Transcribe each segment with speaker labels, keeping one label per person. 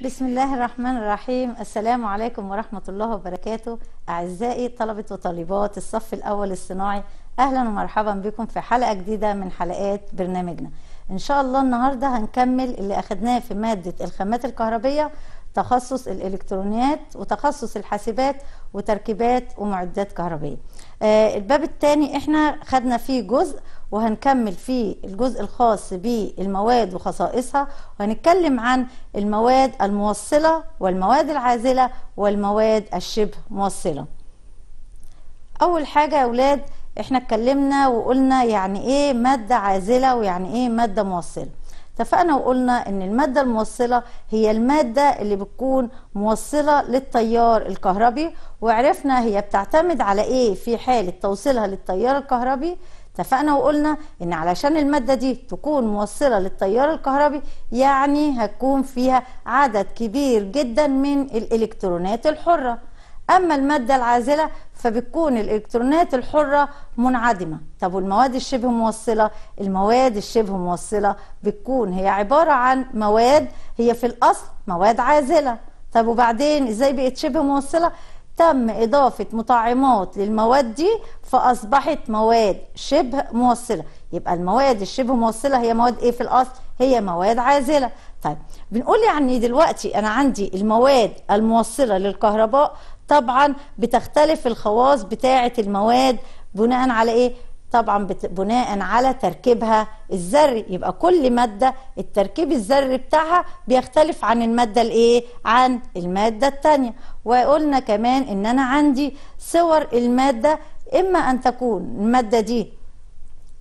Speaker 1: بسم الله الرحمن الرحيم السلام عليكم ورحمة الله وبركاته أعزائي طلبة وطالبات الصف الأول الصناعي أهلا ومرحبا بكم في حلقة جديدة من حلقات برنامجنا إن شاء الله النهاردة هنكمل اللي أخدناه في مادة الخامات الكهربية تخصص الإلكترونيات وتخصص الحاسبات وتركيبات ومعدات كهربية آه، الباب الثاني إحنا خدنا فيه جزء وهنكمل في الجزء الخاص بالمواد وخصائصها وهنتكلم عن المواد الموصلة والمواد العازلة والمواد الشبه موصلة أول حاجة يا أولاد احنا اتكلمنا وقلنا يعني ايه مادة عازلة ويعني ايه مادة موصلة اتفقنا وقلنا ان المادة الموصلة هي المادة اللي بتكون موصلة للتيار الكهربي وعرفنا هي بتعتمد على ايه في حالة توصيلها للتيار الكهربي اتفقنا وقلنا ان علشان الماده دي تكون موصله للتيار الكهربي يعني هتكون فيها عدد كبير جدا من الالكترونات الحره اما الماده العازله فبتكون الالكترونات الحره منعدمه طب والمواد الشبه موصله المواد الشبه موصله بتكون هي عباره عن مواد هي في الاصل مواد عازله طب وبعدين ازاي بقت شبه موصله تم إضافة مطعمات للمواد دي فأصبحت مواد شبه موصلة يبقى المواد الشبه موصلة هي مواد إيه في الأصل؟ هي مواد عازلة طيب بنقول يعني دلوقتي أنا عندي المواد الموصلة للكهرباء طبعا بتختلف الخواص بتاعة المواد بناء على إيه؟ طبعا بناء على تركيبها الذري يبقى كل ماده التركيب الذري بتاعها بيختلف عن الماده الايه عن الماده الثانيه وقلنا كمان ان انا عندي صور الماده اما ان تكون الماده دي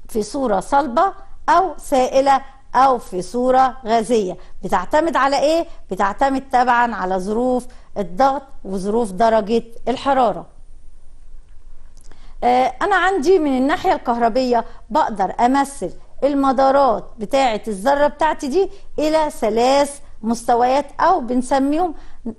Speaker 1: في صوره صلبه او سائله او في صوره غازيه بتعتمد على ايه بتعتمد طبعا على ظروف الضغط وظروف درجه الحراره آه، انا عندي من الناحيه الكهربيه بقدر امثل المدارات بتاعه الذره بتاعتي دي الى ثلاث مستويات او بنسميهم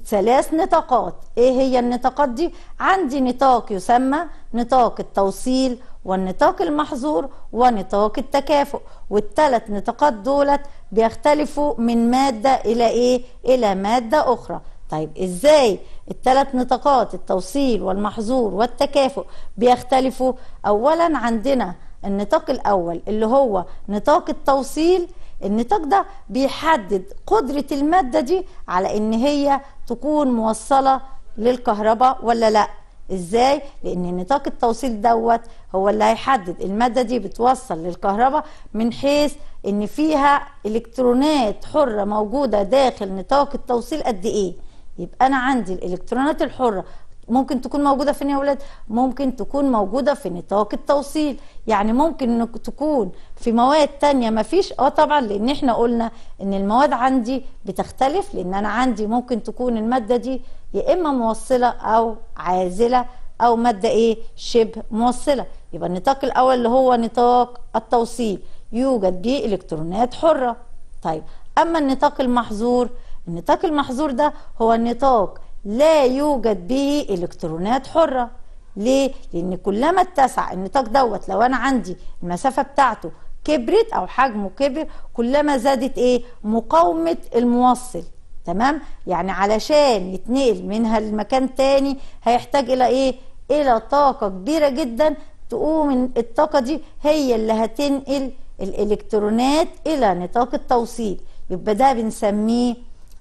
Speaker 1: ثلاث نطاقات ايه هي النطاقات دي عندي نطاق يسمى نطاق التوصيل والنطاق المحظور ونطاق التكافؤ والثلاث نطاقات دولت بيختلفوا من ماده الى ايه الى ماده اخرى طيب ازاي الثلاث نطاقات التوصيل والمحظور والتكافؤ بيختلفوا اولا عندنا النطاق الاول اللي هو نطاق التوصيل النطاق ده بيحدد قدرة المادة دي على ان هي تكون موصلة للكهرباء ولا لا ازاي لان نطاق التوصيل دوت هو اللي هيحدد المادة دي بتوصل للكهرباء من حيث ان فيها الكترونات حرة موجودة داخل نطاق التوصيل قد ايه يبقى انا عندي الالكترونات الحره ممكن تكون موجوده فين يا اولاد ممكن تكون موجوده في نطاق التوصيل يعني ممكن انك تكون في مواد تانية مفيش اه طبعا لان احنا قلنا ان المواد عندي بتختلف لان انا عندي ممكن تكون الماده دي يا اما موصله او عازله او ماده ايه شبه موصله يبقى النطاق الاول اللي هو نطاق التوصيل يوجد به الكترونات حره طيب اما النطاق المحظور النطاق المحظور ده هو النطاق لا يوجد به الكترونات حره ليه؟ لأن كلما اتسع النطاق دوت لو أنا عندي المسافة بتاعته كبرت أو حجمه كبر كلما زادت إيه؟ مقاومة الموصل تمام؟ يعني علشان يتنقل منها لمكان تاني هيحتاج إلى إيه؟ إلى طاقة كبيرة جدا تقوم الطاقة دي هي اللي هتنقل الإلكترونات إلى نطاق التوصيل يبقى ده بنسميه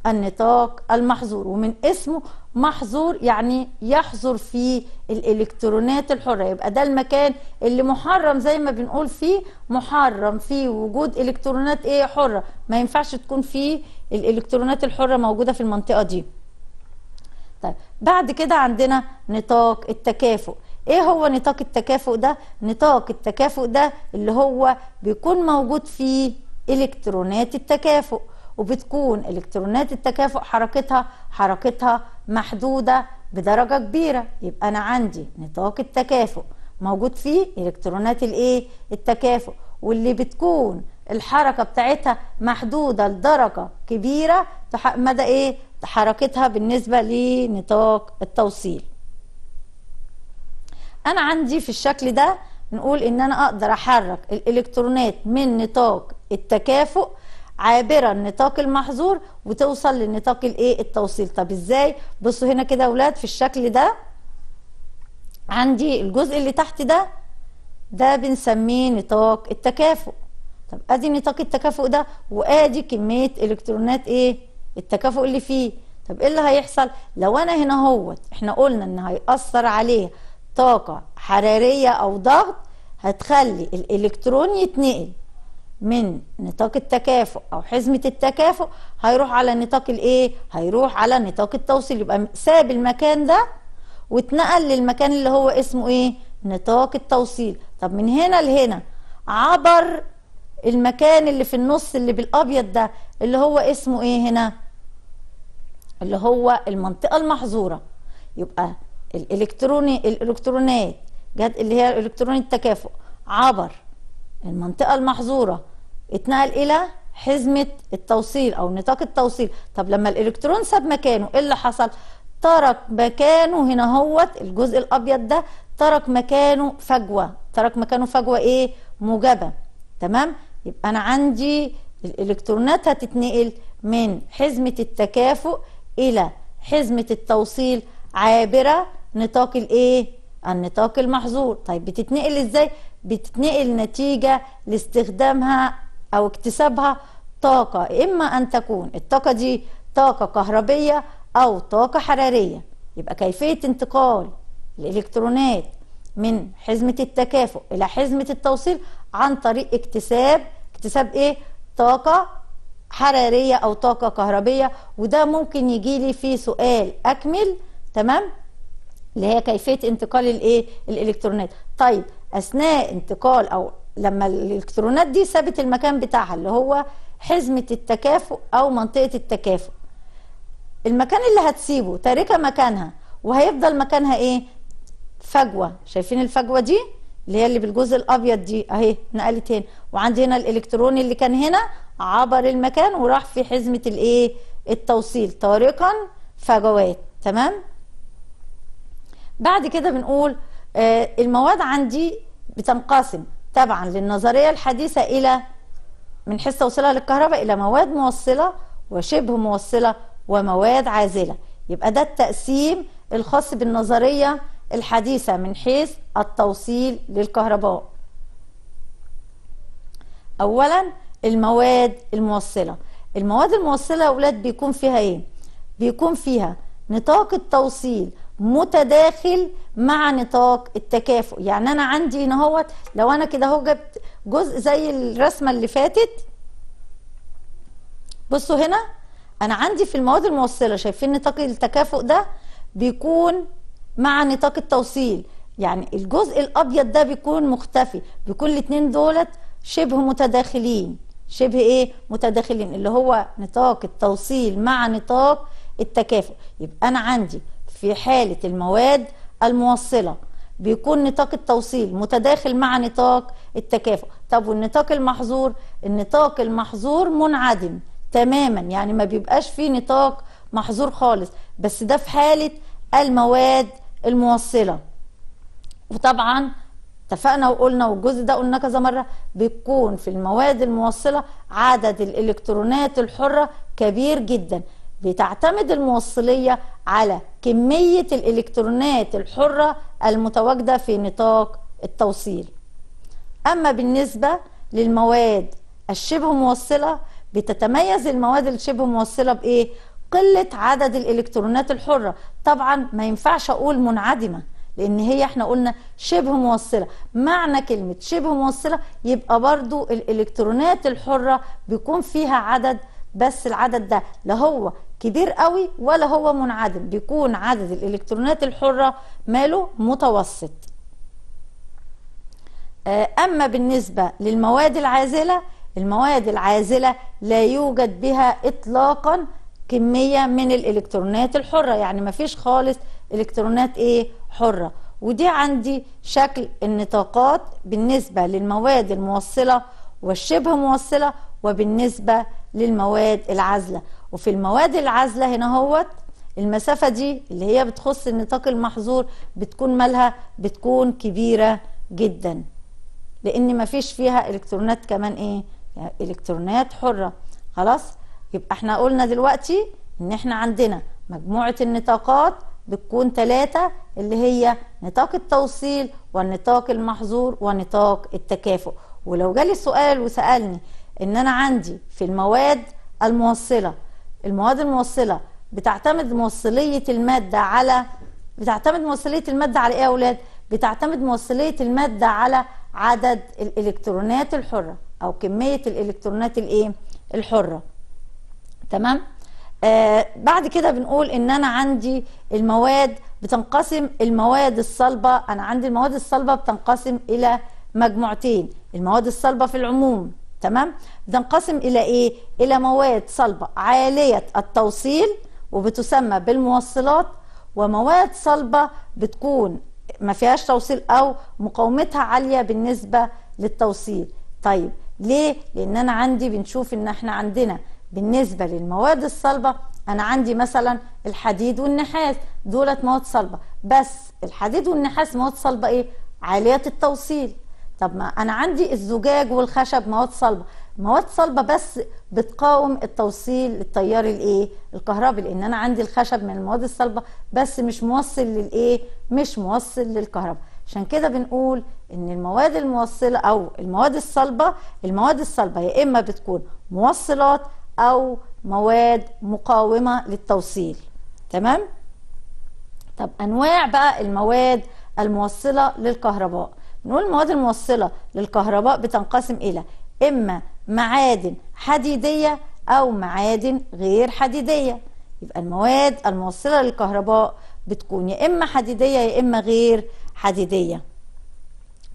Speaker 1: النطاق المحظور ومن اسمه محظور يعني يحظر فيه الالكترونات الحره يبقى ده المكان اللي محرم زي ما بنقول فيه محرم فيه وجود الكترونات ايه حره ما ينفعش تكون فيه الالكترونات الحره موجوده في المنطقه دي طيب بعد كده عندنا نطاق التكافؤ ايه هو نطاق التكافؤ ده نطاق التكافؤ ده اللي هو بيكون موجود فيه الكترونات التكافؤ وبتكون الكترونات التكافؤ حركتها حركتها محدوده بدرجه كبيره يبقى انا عندي نطاق التكافؤ موجود فيه الكترونات الايه التكافؤ واللي بتكون الحركه بتاعتها محدوده لدرجه كبيره مدى ايه حركتها بالنسبه لنطاق التوصيل انا عندي في الشكل ده نقول ان انا اقدر احرك الالكترونات من نطاق التكافؤ عابره النطاق المحظور وتوصل للنطاق الايه التوصيل طب ازاي بصوا هنا كده يا اولاد في الشكل ده عندي الجزء اللي تحت ده ده بنسميه نطاق التكافؤ طب ادي نطاق التكافؤ ده وادي كميه الكترونات ايه التكافؤ اللي فيه طب ايه اللي هيحصل لو انا هنا هوت احنا قلنا ان هيأثر عليه طاقه حراريه او ضغط هتخلي الالكترون يتنقل من نطاق التكافؤ او حزمه التكافؤ هيروح على نطاق الايه هيروح على نطاق التوصيل يبقى ساب المكان ده واتنقل للمكان اللي هو اسمه ايه نطاق التوصيل طب من هنا لهنا عبر المكان اللي في النص اللي بالابيض ده اللي هو اسمه ايه هنا اللي هو المنطقه المحظوره يبقى الالكتروني الالكترونات جت اللي هي الالكترون التكافؤ عبر المنطقة المحظورة اتنقل إلى حزمة التوصيل أو نطاق التوصيل طب لما الإلكترون ساب مكانه إيه اللي حصل؟ ترك مكانه هنا هوت الجزء الأبيض ده ترك مكانه فجوة ترك مكانه فجوة إيه؟ موجبة تمام؟ يبقى أنا عندي الإلكترونات هتتنقل من حزمة التكافؤ إلى حزمة التوصيل عابرة نطاق الإيه؟ النطاق المحظور طيب بتتنقل ازاي بتتنقل نتيجه لاستخدامها او اكتسابها طاقه اما ان تكون الطاقه دي طاقه كهربيه او طاقه حراريه يبقى كيفيه انتقال الالكترونات من حزمه التكافؤ الى حزمه التوصيل عن طريق اكتساب اكتساب ايه طاقه حراريه او طاقه كهربيه وده ممكن يجي لي في سؤال اكمل تمام اللي هي كيفيه انتقال الايه الالكترونات طيب اثناء انتقال او لما الالكترونات دي سابت المكان بتاعها اللي هو حزمه التكافؤ او منطقه التكافؤ المكان اللي هتسيبه تاركه مكانها وهيفضل مكانها ايه فجوه شايفين الفجوه دي اللي هي اللي بالجزء الابيض دي اهي نقلت هنا وعندي هنا الالكترون اللي كان هنا عبر المكان وراح في حزمه الايه التوصيل طارقا فجوات تمام بعد كده بنقول آه، المواد عندي بتنقسم تبعا للنظريه الحديثه الى من حصه توصيلها للكهرباء الى مواد موصله وشبه موصله ومواد عازله يبقى ده التقسيم الخاص بالنظريه الحديثه من حيث التوصيل للكهرباء اولا المواد الموصله المواد الموصله يا اولاد بيكون فيها ايه بيكون فيها نطاق التوصيل متداخل مع نطاق التكافؤ يعني انا عندي هنا اهوت لو انا كده اهو جبت جزء زي الرسمه اللي فاتت بصوا هنا انا عندي في المواد الموصله شايفين نطاق التكافؤ ده بيكون مع نطاق التوصيل يعني الجزء الابيض ده بيكون مختفي بيكون الاثنين دولت شبه متداخلين شبه ايه متداخلين اللي هو نطاق التوصيل مع نطاق التكافؤ يبقى انا عندي في حالة المواد الموصلة بيكون نطاق التوصيل متداخل مع نطاق التكافؤ طب والنطاق المحظور النطاق المحظور منعدم تماما يعني ما بيبقاش فيه نطاق محظور خالص بس ده في حالة المواد الموصلة وطبعا اتفقنا وقلنا والجزء ده قلنا كذا مرة بيكون في المواد الموصلة عدد الإلكترونات الحرة كبير جدا بتعتمد الموصلية على كمية الإلكترونات الحرة المتواجدة في نطاق التوصيل أما بالنسبة للمواد الشبه موصلة بتتميز المواد الشبه موصلة بإيه؟ قلة عدد الإلكترونات الحرة طبعا ما ينفعش أقول منعدمة لأن هي احنا قلنا شبه موصلة معنى كلمة شبه موصلة يبقى برضو الإلكترونات الحرة بيكون فيها عدد بس العدد ده لا هو كبير قوي ولا هو منعدم بيكون عدد الالكترونات الحرة ماله متوسط آه، أما بالنسبة للمواد العازلة المواد العازلة لا يوجد بها إطلاقا كمية من الإلكترونات الحرة يعني ما فيش خالص إلكترونات إيه حرة ودي عندي شكل النطاقات بالنسبة للمواد الموصلة والشبه موصلة وبالنسبة للمواد العازلة وفي المواد العازله هنا هوت المسافه دي اللي هي بتخص النطاق المحظور بتكون مالها بتكون كبيره جدا لان ما فيش فيها الكترونات كمان ايه يعني الكترونات حره خلاص يبقى احنا قلنا دلوقتي ان احنا عندنا مجموعه النطاقات بتكون ثلاثه اللي هي نطاق التوصيل والنطاق المحظور ونطاق التكافؤ ولو جالي سؤال وسالني ان انا عندي في المواد الموصله المواد الموصله بتعتمد موصليه الماده على بتعتمد موصليه الماده على ايه يا اولاد؟ بتعتمد موصليه الماده على عدد الالكترونات الحره او كميه الالكترونات الايه؟ الحره. تمام؟ آه بعد كده بنقول ان انا عندي المواد بتنقسم المواد الصلبه انا عندي المواد الصلبه بتنقسم الى مجموعتين المواد الصلبه في العموم تمام بتنقسم الى ايه الى مواد صلبه عاليه التوصيل وبتسمى بالموصلات ومواد صلبه بتكون ما فيهاش توصيل او مقاومتها عاليه بالنسبه للتوصيل طيب ليه لان انا عندي بنشوف ان احنا عندنا بالنسبه للمواد الصلبه انا عندي مثلا الحديد والنحاس دولت مواد صلبه بس الحديد والنحاس مواد صلبه ايه عاليه التوصيل طب ما انا عندي الزجاج والخشب مواد صلبه مواد صلبه بس بتقاوم التوصيل التيار الايه الكهربي لان انا عندي الخشب من المواد الصلبه بس مش موصل للايه مش موصل للكهرباء عشان كده بنقول ان المواد الموصله او المواد الصلبه المواد الصلبه يا اما بتكون موصلات او مواد مقاومه للتوصيل تمام طب انواع بقى المواد الموصله للكهرباء نقول المواد الموصله للكهرباء بتنقسم الى اما معادن حديديه او معادن غير حديديه يبقى المواد الموصله للكهرباء بتكون يا اما حديديه يا اما غير حديديه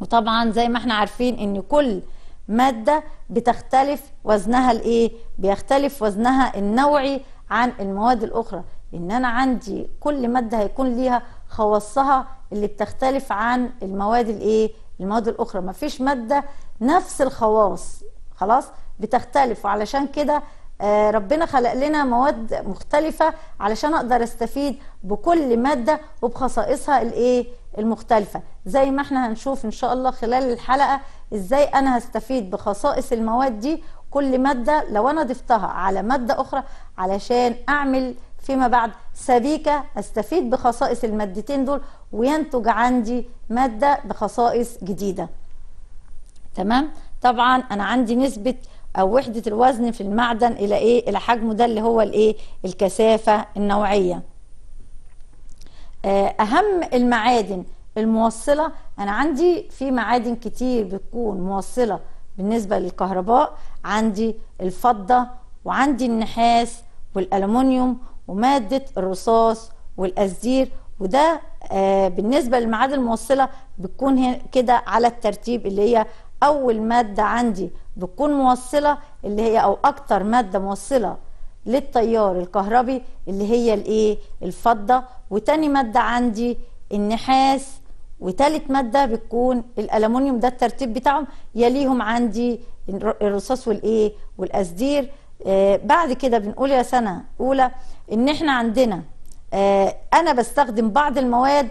Speaker 1: وطبعا زي ما احنا عارفين ان كل ماده بتختلف وزنها الايه بيختلف وزنها النوعي عن المواد الاخرى ان انا عندي كل ماده هيكون ليها خواصها اللي بتختلف عن المواد الايه المواد الاخرى ما فيش ماده نفس الخواص خلاص بتختلف وعلشان كده آه، ربنا خلق لنا مواد مختلفة علشان أقدر أستفيد بكل مادة وبخصائصها الإيه المختلفة زي ما احنا هنشوف إن شاء الله خلال الحلقة إزاي أنا هستفيد بخصائص المواد دي كل مادة لو أنا ضفتها على مادة أخرى علشان أعمل فيما بعد سبيكة أستفيد بخصائص المادتين دول وينتج عندي مادة بخصائص جديدة تمام طبعا أنا عندي نسبة أو وحدة الوزن في المعدن إلى إيه إلى حجمه ده اللي هو الإيه الكثافة النوعية آه، أهم المعادن الموصلة أنا عندي في معادن كتير بتكون موصلة بالنسبة للكهرباء عندي الفضة وعندي النحاس والألمونيوم وماده الرصاص والازير وده آه، بالنسبه للمعادن الموصله بتكون كده على الترتيب اللي هي اول ماده عندي بتكون موصله اللي هي او اكتر ماده موصله للتيار الكهربي اللي هي الايه الفضه وتاني ماده عندي النحاس وتالت ماده بتكون الالومنيوم ده الترتيب بتاعهم يليهم عندي الرصاص والايه والاسدير آه، بعد كده بنقول يا سنه اولى ان احنا عندنا آه، انا بستخدم بعض المواد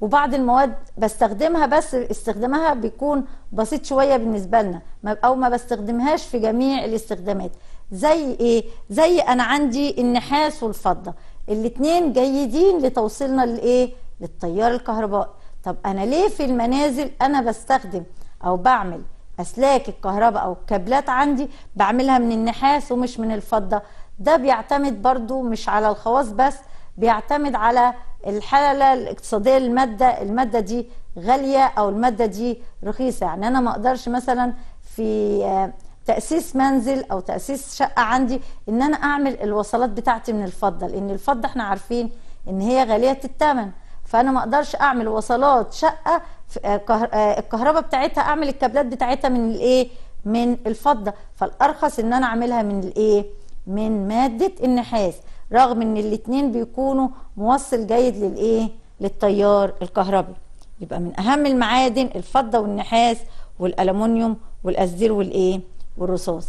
Speaker 1: وبعض المواد بستخدمها بس استخدامها بيكون بسيط شويه بالنسبه لنا او ما بستخدمهاش في جميع الاستخدامات زي ايه زي انا عندي النحاس والفضه الاثنين جيدين لتوصيلنا لايه للتيار الكهربائي طب انا ليه في المنازل انا بستخدم او بعمل اسلاك الكهرباء او الكابلات عندي بعملها من النحاس ومش من الفضه ده بيعتمد برضو مش على الخواص بس بيعتمد على الحاله الاقتصاديه للماده الماده دي غاليه او الماده دي رخيصه يعني انا ما اقدرش مثلا في آه، تاسيس منزل او تاسيس شقه عندي ان انا اعمل الوصلات بتاعتي من الفضه لان الفضه احنا عارفين ان هي غاليه الثمن فانا ما اقدرش اعمل وصلات شقه آه، آه، الكهرباء بتاعتها اعمل الكابلات بتاعتها من الايه من الفضه فالارخص ان انا اعملها من الايه من ماده النحاس رغم ان الاثنين بيكونوا موصل جيد للايه للتيار الكهربي يبقى من اهم المعادن الفضه والنحاس والالومنيوم والازير والايه والرصاص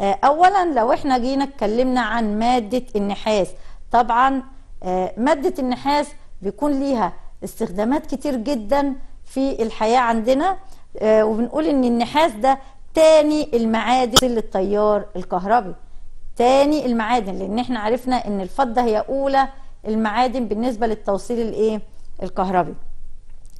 Speaker 1: آه، اولا لو احنا جينا اتكلمنا عن ماده النحاس طبعا ماده النحاس بيكون ليها استخدامات كتير جدا في الحياة عندنا آه، وبنقول ان النحاس ده تاني المعادن للتيار الكهربي تاني المعادن لان احنا عرفنا ان الفضة هي اولى المعادن بالنسبة للتوصيل الايه الكهربي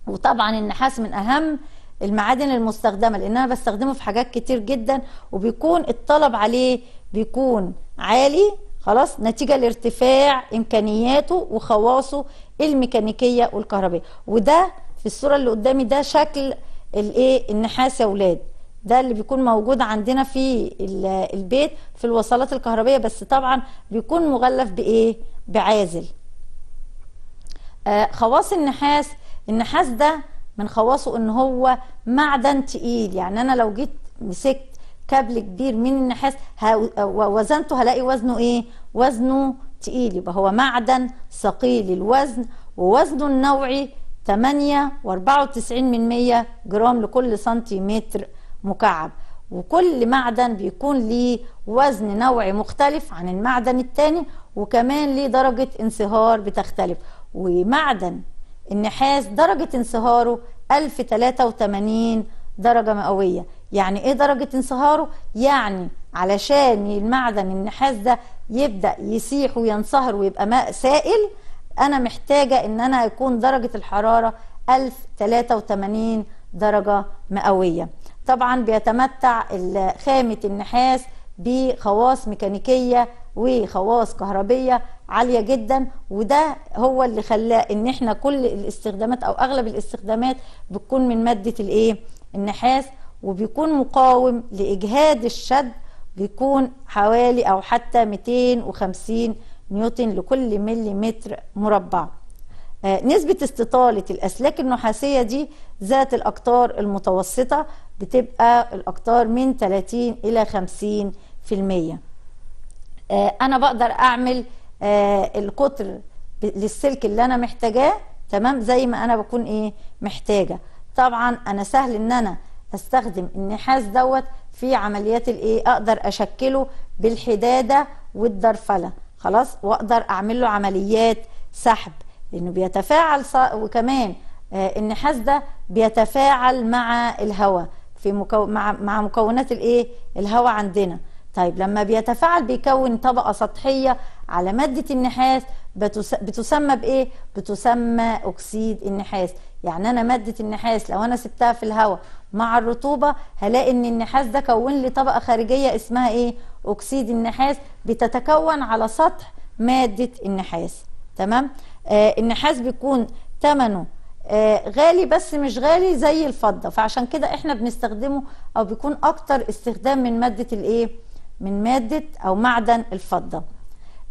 Speaker 1: وطبعا النحاس من اهم المعادن المستخدمة لان انا بستخدمه في حاجات كتير جدا وبيكون الطلب عليه بيكون عالي خلاص نتيجه لارتفاع امكانياته وخواصه الميكانيكيه والكهربائيه وده في الصورة اللي قدامي ده شكل الايه النحاس يا ولاد ده اللي بيكون موجود عندنا في البيت في الوصلات الكهربية بس طبعا بيكون مغلف بايه بعازل آه خواص النحاس النحاس ده من خواصه ان هو معدن تقيل يعني انا لو جيت مسكت كابل كبير من النحاس ووزنته هلاقي وزنه ايه وزنه تقيل يبقى هو معدن ثقيل الوزن ووزنه النوعي 8.94 من 100 جرام لكل سنتيمتر مكعب وكل معدن بيكون ليه وزن نوعي مختلف عن المعدن الثاني وكمان ليه درجة انصهار بتختلف ومعدن النحاس درجة انصهاره 1083 درجة مئوية يعني ايه درجة انصهاره؟ يعني علشان المعدن النحاس ده يبدأ يسيح وينصهر ويبقى ماء سائل انا محتاجه ان انا يكون درجه الحراره 1083 درجه مئويه طبعا بيتمتع خامه النحاس بخواص ميكانيكيه وخواص كهربيه عاليه جدا وده هو اللي خلاه ان احنا كل الاستخدامات او اغلب الاستخدامات بتكون من ماده الايه النحاس وبيكون مقاوم لاجهاد الشد بيكون حوالي او حتى 250 نيوتن لكل متر مربع آه، نسبة استطالة الأسلاك النحاسية دي ذات الأقطار المتوسطة بتبقى الأقطار من 30 إلى 50 في المية آه، أنا بقدر أعمل آه، القطر للسلك اللي أنا محتاجاه تمام زي ما أنا بكون إيه محتاجة طبعا أنا سهل إن أنا استخدم النحاس دوت في عمليات الإيه أقدر أشكله بالحدادة والدرفلة خلاص واقدر اعمل له عمليات سحب لانه بيتفاعل وكمان آه، النحاس ده بيتفاعل مع الهواء في مكو... مع مع مكونات الايه الهواء عندنا طيب لما بيتفاعل بيكون طبقه سطحيه على ماده النحاس بتس... بتسمى بايه بتسمى اكسيد النحاس يعني انا ماده النحاس لو انا سبتها في الهواء مع الرطوبه هلاقي ان النحاس ده كون لي طبقه خارجيه اسمها ايه اكسيد النحاس بتتكون على سطح ماده النحاس تمام آه النحاس بيكون ثمنه آه غالي بس مش غالي زي الفضه فعشان كده احنا بنستخدمه او بيكون اكتر استخدام من ماده الايه من ماده او معدن الفضه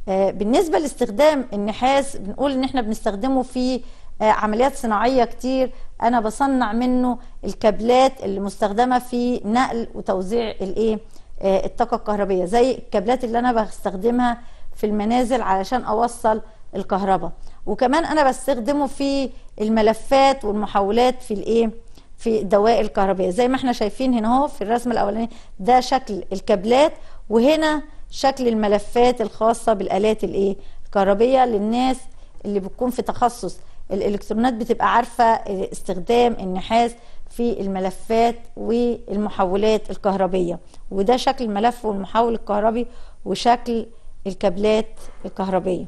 Speaker 1: آه بالنسبه لاستخدام النحاس بنقول ان احنا بنستخدمه في آه، عمليات صناعيه كتير انا بصنع منه الكابلات اللي مستخدمه في نقل وتوزيع الايه آه، الطاقه الكهربيه زي الكابلات اللي انا بستخدمها في المنازل علشان اوصل الكهرباء وكمان انا بستخدمه في الملفات والمحولات في الايه في الدوائر الكهربية زي ما احنا شايفين هنا اهو في الرسم الاولاني ده شكل الكابلات وهنا شكل الملفات الخاصه بالالات الايه الكهربيه للناس اللي بتكون في تخصص الالكترونات بتبقى عارفه استخدام النحاس في الملفات والمحولات الكهربيه وده شكل الملف والمحول الكهربي وشكل الكابلات الكهربيه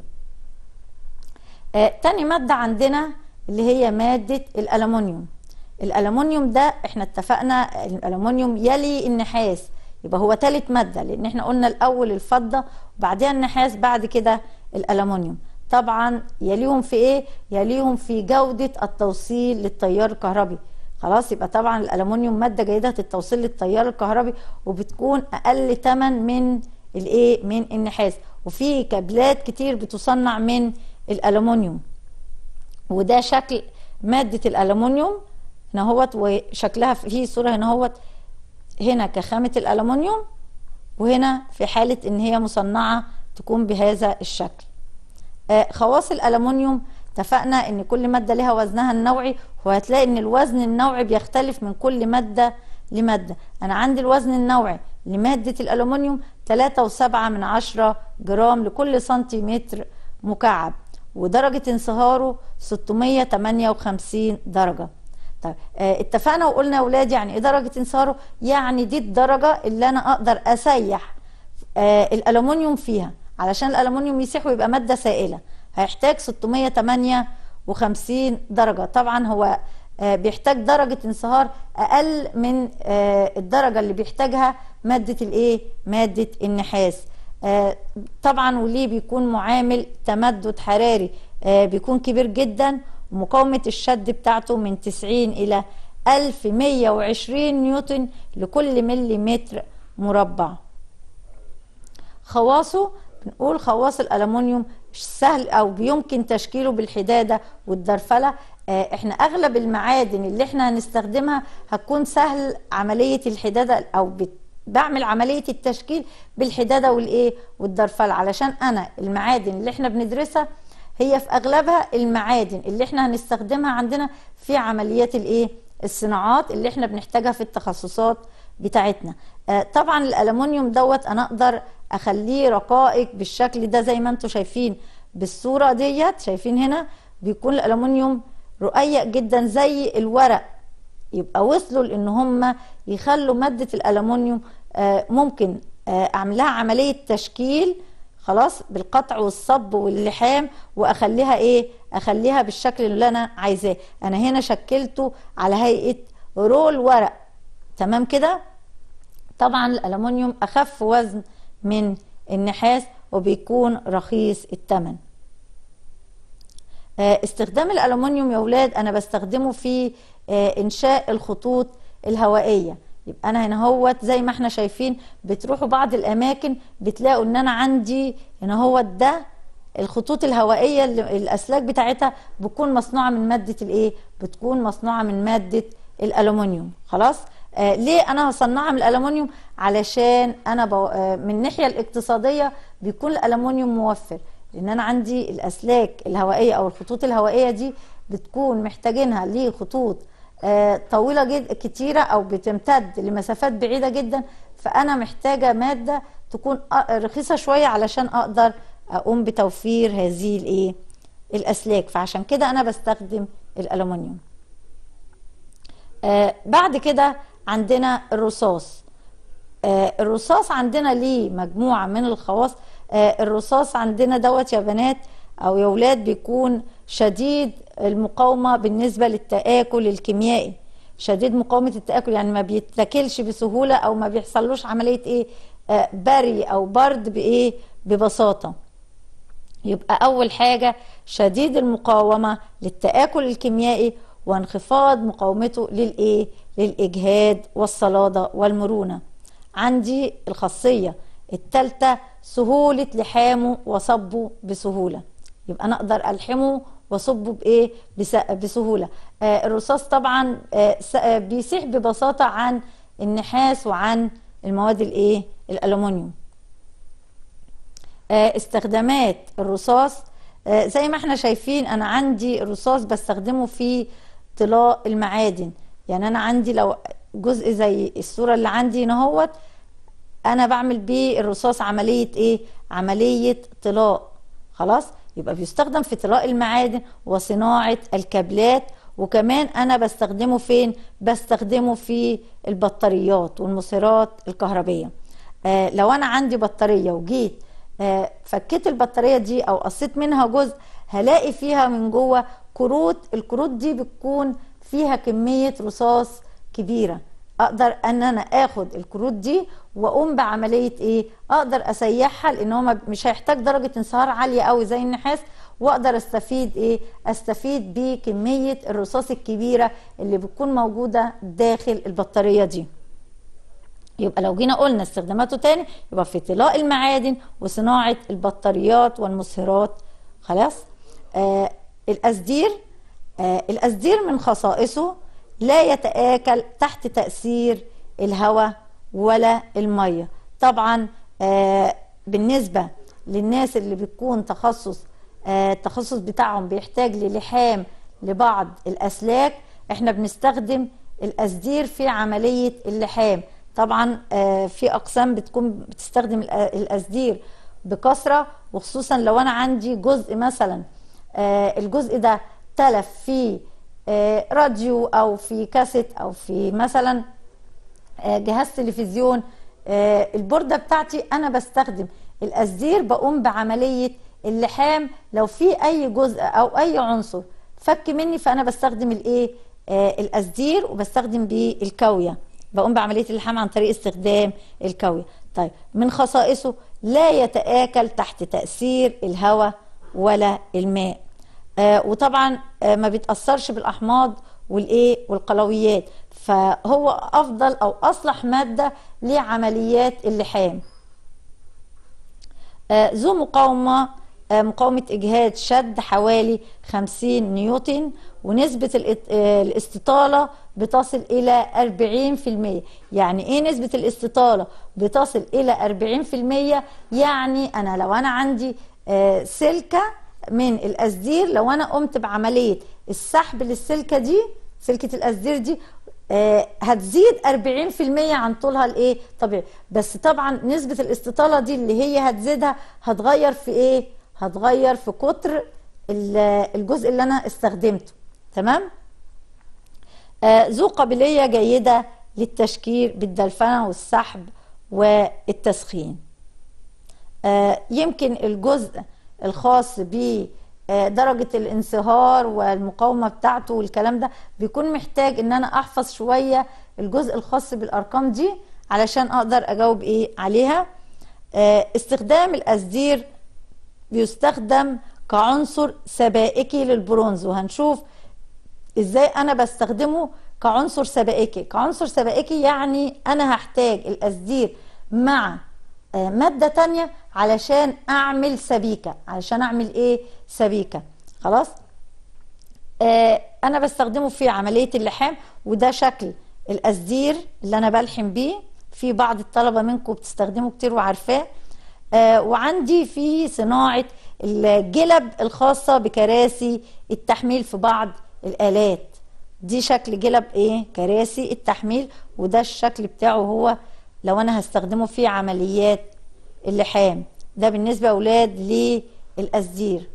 Speaker 1: آه تاني ماده عندنا اللي هي ماده الالومنيوم الالومنيوم ده احنا اتفقنا الالومنيوم يلي النحاس يبقى هو تالت ماده لان احنا قلنا الاول الفضه وبعدها النحاس بعد كده الالومنيوم طبعا يليهم في ايه يليهم في جوده التوصيل للتيار الكهربي خلاص يبقى طبعا الالومنيوم ماده جيده للتوصيل للتيار الكهربي وبتكون اقل ثمن من الايه من النحاس وفي كابلات كتير بتصنع من الالومنيوم وده شكل ماده الالومنيوم هنا هوت وشكلها في صوره هنا هوت هنا كخامه الالومنيوم وهنا في حاله ان هي مصنعه تكون بهذا الشكل آه، خواص الالومنيوم اتفقنا ان كل ماده لها وزنها النوعي وهتلاقي ان الوزن النوعي بيختلف من كل ماده لماده انا عندي الوزن النوعي لماده الالومنيوم 3.7 من 10 جرام لكل سنتيمتر مكعب ودرجه انصهاره 658 درجه طيب اه اتفقنا وقلنا يا اولاد يعني ايه درجه انصهاره يعني دي الدرجه اللي انا اقدر اسيح اه الالومنيوم فيها علشان الالومنيوم يسيح ويبقى ماده سائله هيحتاج 658 درجه طبعا هو آه، بيحتاج درجه انصهار اقل من آه، الدرجه اللي بيحتاجها ماده الايه ماده النحاس آه، طبعا وليه بيكون معامل تمدد حراري بيكون كبير جدا ومقاومه الشد بتاعته من 90 الى 1120 نيوتن لكل مليمتر مربع خواصه بنقول خواص الالومنيوم سهل او بيمكن تشكيله بالحداده والدرفله آه، احنا اغلب المعادن اللي احنا هنستخدمها هتكون سهل عمليه الحداده او بعمل عمليه التشكيل بالحداده والايه والدرفله علشان انا المعادن اللي احنا بندرسها هي في اغلبها المعادن اللي احنا هنستخدمها عندنا في عمليات الايه الصناعات اللي احنا بنحتاجها في التخصصات بتاعتنا آه، طبعا الالومنيوم دوت انا اقدر اخليه رقائق بالشكل ده زي ما انتم شايفين بالصوره ديت شايفين هنا بيكون الالومنيوم رقيق جدا زي الورق يبقى وصلوا لان هم يخلوا ماده الالومنيوم آه، ممكن آه، اعملها عمليه تشكيل خلاص بالقطع والصب واللحام واخليها ايه اخليها بالشكل اللي انا عايزاه انا هنا شكلته على هيئه رول ورق تمام كده طبعا الالومنيوم اخف وزن من النحاس وبيكون رخيص الثمن آه، استخدام الالومنيوم يا ولاد انا بستخدمه في آه، انشاء الخطوط الهوائيه يبقى انا هنا اهوت زي ما احنا شايفين بتروحوا بعض الاماكن بتلاقوا ان انا عندي هنا اهوت ده الخطوط الهوائيه الاسلاك بتاعتها بتكون مصنوعه من ماده الايه بتكون مصنوعه من ماده الالومنيوم خلاص آه ليه انا هصنعها من الالومنيوم علشان انا آه من الناحيه الاقتصاديه بيكون الالومنيوم موفر لان انا عندي الاسلاك الهوائيه او الخطوط الهوائيه دي بتكون محتاجينها لخطوط آه طويله جدا كتيره او بتمتد لمسافات بعيده جدا فانا محتاجه ماده تكون رخيصه شويه علشان اقدر اقوم بتوفير هذه الايه الاسلاك فعشان كده انا بستخدم الالومنيوم آه بعد كده عندنا الرصاص آه، الرصاص عندنا ليه مجموعة من الخواص آه، الرصاص عندنا دوت يا بنات أو يا ولاد بيكون شديد المقاومة بالنسبة للتآكل الكيميائي شديد مقاومة التآكل يعني ما بيتاكلش بسهولة أو ما بيحصلوش عملية إيه آه، بري أو برد بإيه ببساطة يبقى أول حاجة شديد المقاومة للتآكل الكيميائي وانخفاض مقاومته للإيه للإجهاد والصلادة والمرونة عندي الخاصية التالتة سهولة لحامه وصبه بسهولة يبقى أنا أقدر ألحمه وصبه بإيه بسهولة آه الرصاص طبعا آه،, آه بيسيح ببساطة عن النحاس وعن المواد الإيه الألومنيوم آه استخدامات الرصاص آه زي ما احنا شايفين أنا عندي الرصاص بستخدمه في طلاء المعادن يعني انا عندي لو جزء زي الصوره اللي عندي هنا اهوت انا بعمل بيه الرصاص عمليه ايه عمليه طلاء خلاص يبقى بيستخدم في طلاء المعادن وصناعه الكابلات وكمان انا بستخدمه فين بستخدمه في البطاريات والمصهرات الكهربيه آه لو انا عندي بطاريه وجيت آه فكيت البطاريه دي او قصيت منها جزء هلاقي فيها من جوه كروت الكروت دي بتكون فيها كميه رصاص كبيره اقدر ان انا اخد الكروت دي واقوم بعمليه ايه اقدر اسيحها لان هو مش هيحتاج درجه انصهار عاليه قوي زي النحاس واقدر استفيد ايه استفيد بكميه الرصاص الكبيره اللي بتكون موجوده داخل البطاريه دي يبقى لو جينا قلنا استخداماته تاني يبقى في طلاء المعادن وصناعه البطاريات والمصهرات خلاص آه الاسدير آه، الأسدير من خصائصه لا يتآكل تحت تأثير الهواء ولا المية طبعا آه، بالنسبة للناس اللي بتكون تخصص آه، التخصص بتاعهم بيحتاج للحام لبعض الأسلاك احنا بنستخدم الأسدير في عملية اللحام طبعا في أقسام بتكون بتستخدم الأسدير بكثرة وخصوصا لو أنا عندي جزء مثلا الجزء ده تلف في آه، راديو او في كاسيت او في مثلا آه، جهاز تلفزيون آه، البورده بتاعتي انا بستخدم الازدير بقوم بعمليه اللحام لو في اي جزء او اي عنصر فك مني فانا بستخدم الايه الازدير وبستخدم بيه الكاويه بقوم بعمليه اللحام عن طريق استخدام الكاويه طيب من خصائصه لا يتآكل تحت تأثير الهواء ولا الماء آه، وطبعا آه، ما بيتاثرش بالاحماض والايه والقلويات فهو افضل او اصلح ماده لعمليات اللحام آه، ذو مقاومه مقاومه اجهاد شد حوالي 50 نيوتن ونسبه الاستطاله بتصل الى 40% يعني ايه نسبه الاستطاله بتصل الى 40% يعني انا لو انا عندي سلكه من الاسدير لو انا قمت بعمليه السحب للسلكه دي سلكه الاسدير دي آه، هتزيد 40% عن طولها الايه طبيعي بس طبعا نسبه الاستطاله دي اللي هي هتزيدها هتغير في ايه هتغير في قطر الجزء اللي انا استخدمته تمام آه ذو قابليه جيده للتشكيل بالدلفنه والسحب والتسخين آه يمكن الجزء الخاص بدرجة آه، الانصهار والمقاومة بتاعته والكلام ده بيكون محتاج ان انا احفظ شوية الجزء الخاص بالارقام دي علشان اقدر اجاوب ايه عليها آه، استخدام الاسدير بيستخدم كعنصر سبائكي للبرونز وهنشوف ازاي انا بستخدمه كعنصر سبائكي كعنصر سبائكي يعني انا هحتاج الاسدير مع آه، مادة تانية علشان اعمل سبيكه علشان اعمل ايه سبيكه خلاص آه انا بستخدمه في عمليه اللحام وده شكل الاسدير اللي انا بلحم بيه في بعض الطلبه منكم بتستخدمه كتير وعارفاه آه وعندي في صناعه الجلب الخاصه بكراسي التحميل في بعض الالات دي شكل جلب ايه كراسي التحميل وده الشكل بتاعه هو لو انا هستخدمه في عمليات اللحام ده بالنسبه اولاد للاسدير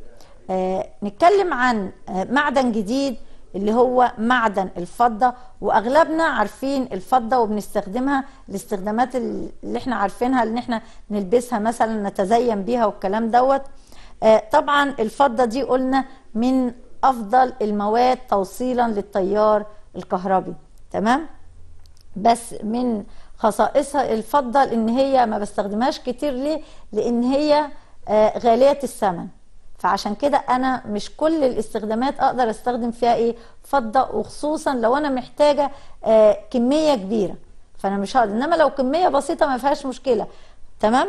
Speaker 1: آه نتكلم عن آه معدن جديد اللي هو معدن الفضة وأغلبنا عارفين الفضة وبنستخدمها الاستخدامات اللي احنا عارفينها اللي احنا نلبسها مثلا نتزين بيها والكلام دوت آه طبعا الفضة دي قلنا من أفضل المواد توصيلا للتيار الكهربي تمام بس من خصائصها الفضل ان هي ما بستخدمهاش كتير ليه لان هي آه، غاليه الثمن فعشان كده انا مش كل الاستخدامات اقدر استخدم فيها ايه فضه وخصوصا لو انا محتاجه آه، كميه كبيره فانا مش هقدر انما لو كميه بسيطه ما فيهاش مشكله تمام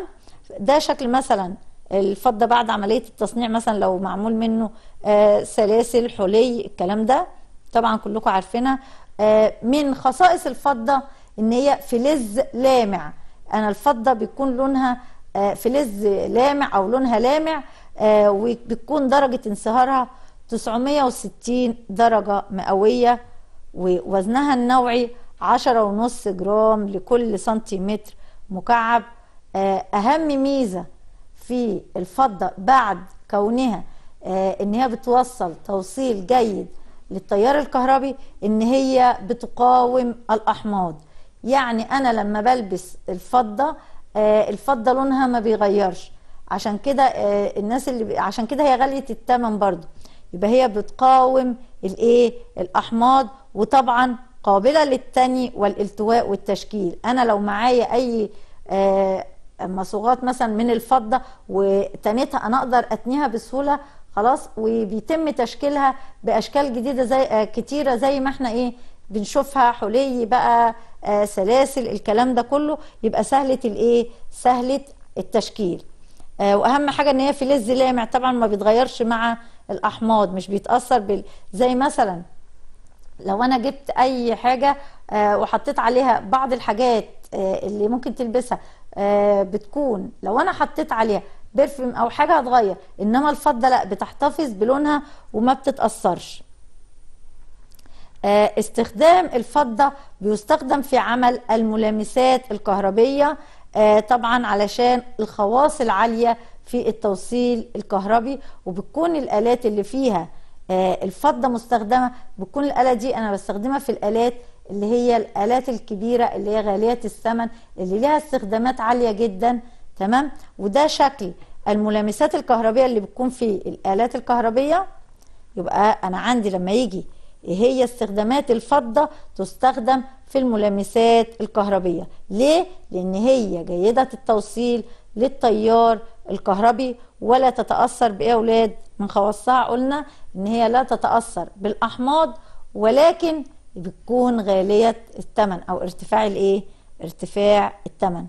Speaker 1: ده شكل مثلا الفضه بعد عمليه التصنيع مثلا لو معمول منه آه، سلاسل حلي الكلام ده طبعا كلكم عارفينها من خصائص الفضه ان هي فلز لامع انا الفضه بيكون لونها آه، فلز لامع او لونها لامع آه، وبتكون درجه انصهارها 960 درجه مئويه ووزنها النوعي 10.5 جرام لكل سنتيمتر مكعب آه، اهم ميزه في الفضه بعد كونها ان هي بتوصل توصيل جيد للتيار الكهربي ان هي بتقاوم الاحماض يعني انا لما بلبس الفضه آه، الفضه لونها ما بيغيرش عشان كده آه، الناس اللي عشان كده هي غاليه الثمن برضو يبقى هي بتقاوم الايه الاحماض وطبعا قابله للتني والالتواء والتشكيل انا لو معايا اي آه، مصوغات مثلا من الفضه وتنيتها انا اقدر اتنيها بسهوله خلاص وبيتم تشكيلها باشكال جديده زي كتيره زي ما احنا ايه بنشوفها حلي بقى آه سلاسل الكلام ده كله يبقى سهله الايه سهله التشكيل آه واهم حاجه ان هي في لز لامع طبعا ما بيتغيرش مع الاحماض مش بيتاثر بال... زي مثلا لو انا جبت اي حاجه آه وحطيت عليها بعض الحاجات آه اللي ممكن تلبسها آه بتكون لو انا حطيت عليها برفم او حاجه هتغير انما الفضه لا بتحتفظ بلونها وما بتتاثرش آه، استخدام الفضة بيستخدم في عمل الملامسات الكهربية آه، طبعا علشان الخواص العالية في التوصيل الكهربي وبتكون الآلات اللي فيها آه، الفضة مستخدمة بتكون الآلة دي أنا بستخدمها في الآلات اللي هي الآلات الكبيرة اللي هي غالية الثمن اللي لها استخدامات عالية جدا تمام وده شكل الملامسات الكهربية اللي بتكون في الآلات الكهربية يبقى أنا عندي لما يجي هي استخدامات الفضة تستخدم في الملامسات الكهربية ليه؟ لأن هي جيدة التوصيل للتيار الكهربي ولا تتأثر بأي أولاد من خواصها قلنا إن هي لا تتأثر بالأحماض ولكن بتكون غالية الثمن أو ارتفاع الإيه؟ ارتفاع الثمن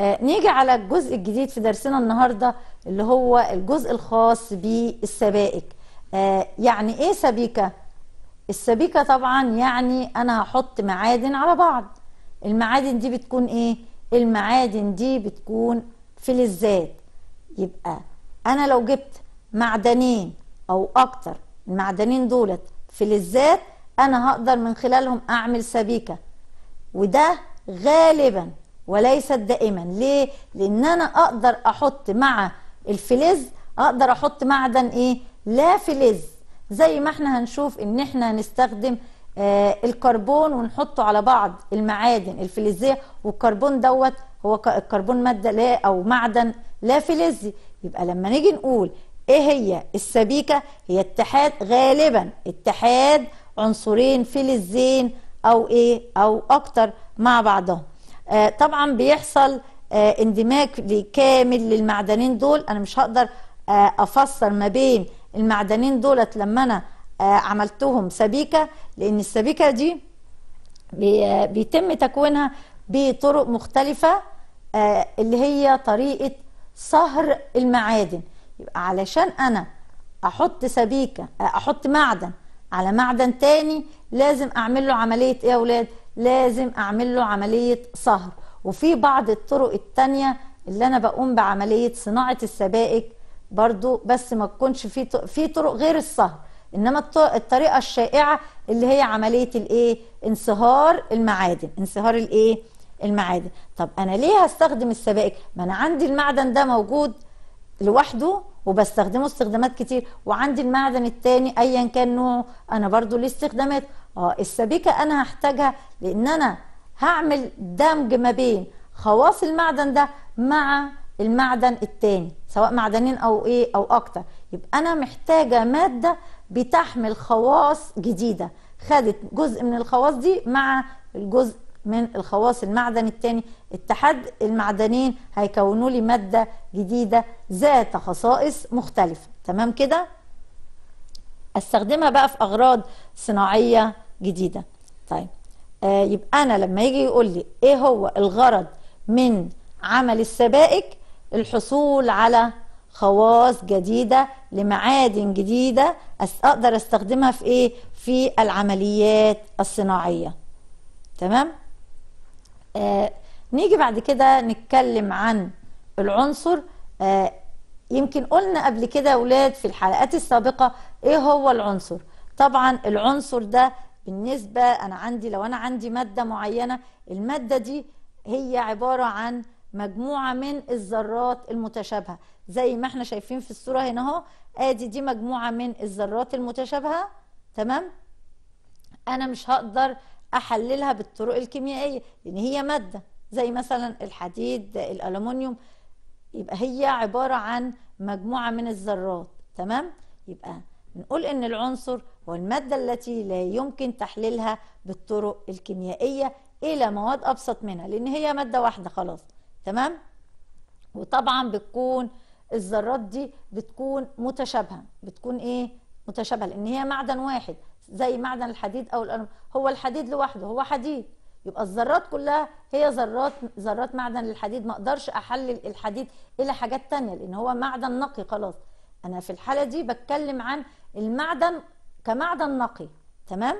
Speaker 1: آه نيجي على الجزء الجديد في درسنا النهاردة اللي هو الجزء الخاص بالسبائك آه، يعني ايه سبيكه السبيكه طبعا يعني انا هحط معادن على بعض المعادن دي بتكون ايه المعادن دي بتكون فلزات يبقى انا لو جبت معدنين او اكتر المعدنين دولت فلزات انا هقدر من خلالهم اعمل سبيكه وده غالبا وليست دائما ليه لان انا اقدر احط مع الفلز اقدر احط معدن ايه لا فلز زي ما احنا هنشوف ان احنا هنستخدم آه الكربون ونحطه على بعض المعادن الفلزيه والكربون دوت هو الكربون ماده لا او معدن لا فلزي يبقى لما نيجي نقول ايه هي السبيكه هي اتحاد غالبا اتحاد عنصرين فلزين او ايه او اكتر مع بعضهم آه طبعا بيحصل آه اندماج كامل للمعدنين دول انا مش هقدر آه، افسر ما بين المعدنين دولت لما انا آه، عملتهم سبيكه لان السبيكه دي آه، بيتم تكوينها بطرق مختلفه آه، اللي هي طريقه صهر المعادن يبقى علشان انا احط سبيكه احط معدن على معدن تاني لازم اعمل له عمليه ايه يا اولاد لازم اعمل له عمليه صهر وفي بعض الطرق التانيه اللي انا بقوم بعمليه صناعه السبائك برضو بس ما تكونش في في طرق غير السهر انما الطريقه الشائعه اللي هي عمليه الايه انصهار المعادن انصهار الايه المعادن طب انا ليه هستخدم السبائك ما انا عندي المعدن ده موجود لوحده وبستخدمه استخدامات كتير وعندي المعدن الثاني ايا كان نوعه انا برضو ليه استخدامات اه السبيكه انا هحتاجها لان انا هعمل دمج ما بين خواص المعدن ده مع المعدن الثاني سواء معدنين او ايه او اكتر يبقى انا محتاجه ماده بتحمل خواص جديده خدت جزء من الخواص دي مع الجزء من الخواص المعدن الثاني اتحاد المعدنين هيكونوا لي ماده جديده ذات خصائص مختلفه تمام كده استخدمها بقى في اغراض صناعيه جديده طيب آه يبقى انا لما يجي يقول لي ايه هو الغرض من عمل السبائك الحصول على خواص جديده لمعادن جديده اقدر استخدمها في ايه في العمليات الصناعيه تمام آه نيجي بعد كده نتكلم عن العنصر آه يمكن قلنا قبل كده اولاد في الحلقات السابقه ايه هو العنصر طبعا العنصر ده بالنسبه انا عندي لو انا عندي ماده معينه الماده دي هي عباره عن مجموعة من الذرات المتشابهة زي ما احنا شايفين في الصورة هنا اهو ادي دي مجموعة من الذرات المتشابهة تمام انا مش هقدر احللها بالطرق الكيميائية لان هي مادة زي مثلا الحديد الالومنيوم يبقى هي عبارة عن مجموعة من الذرات تمام يبقى نقول ان العنصر والمادة التي لا يمكن تحليلها بالطرق الكيميائية الى مواد ابسط منها لان هي مادة واحدة خلاص تمام وطبعا بتكون الذرات دي بتكون متشابهه بتكون ايه متشابهه لان هي معدن واحد زي معدن الحديد او الألم هو الحديد لوحده هو حديد يبقى الذرات كلها هي ذرات ذرات معدن الحديد ما اقدرش احلل الحديد الى حاجات تانية لان هو معدن نقي خلاص انا في الحاله دي بتكلم عن المعدن كمعدن نقي تمام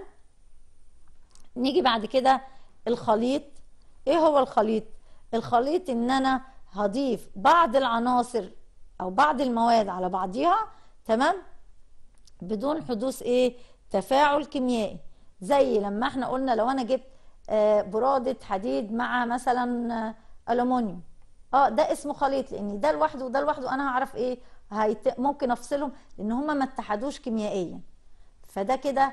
Speaker 1: نيجي بعد كده الخليط ايه هو الخليط الخليط ان انا هضيف بعض العناصر او بعض المواد على بعضيها تمام بدون حدوث ايه تفاعل كيميائي زي لما احنا قلنا لو انا جبت آه، برادة حديد مع مثلا آه، ألومنيوم اه ده اسمه خليط لان ده لوحده وده لوحده انا هعرف ايه هيت... ممكن افصلهم لان هما ما اتحدوش كيميائيا فده كده